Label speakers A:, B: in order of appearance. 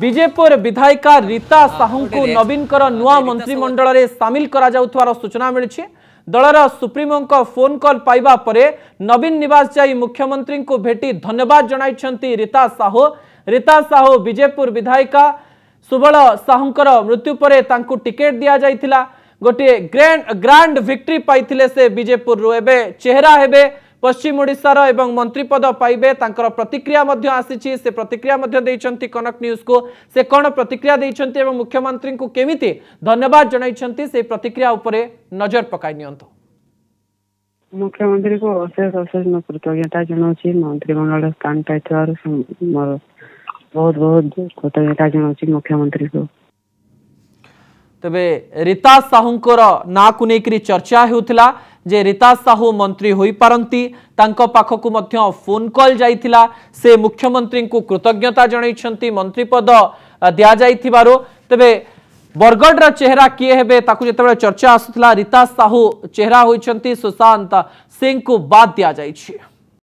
A: विजेपुर विधायिका रीता हाँ, साहू को नवीन नुआ मंत्रिमंडल में सामिल कर सूचना मिली दल सुप्रिमो फोन कल पाइबा नवीन नवास जा मुख्यमंत्री को भेटी धन्यवाद जन रीता साहू रीता साहू विजेपुर विधायिका सुबल साहूंर मृत्यु पर टिकेट दि जाइए गोटे ग्रांड ग्रांड भिक्ट्री पाई से विजेपुर चेहरा है पश्चिम ओडार एवं मंत्री पद पाइबे प्रतिक्रिया आसी प्रतिक्रिया कनक न्यूज को से कौन प्रतिक्रिया मुख्यमंत्री को केमी धन्यवाद जनई प्रतिक्रिया नजर पक
B: मुख्यमंत्री को अशेष अशेष मैं कृतज्ञता जनाऊँ मंत्रिमंडल स्थान पाई मोर बहुत बहुत कृतज्ञता जनाऊँ मुख्यमंत्री को
A: तबे रीता साहू ना को लेकर चर्चा होता जे रीता साहू मंत्री हो पारती पाखक फोन कल जा मुख्यमंत्री को कृतज्ञता जन मंत्री पद दि जा तबे बरगढ़ चेहरा किए हे जिते बड़े चर्चा आसूला रीता साहू चेहरा होती सुशांत सिंह को बाद दि जा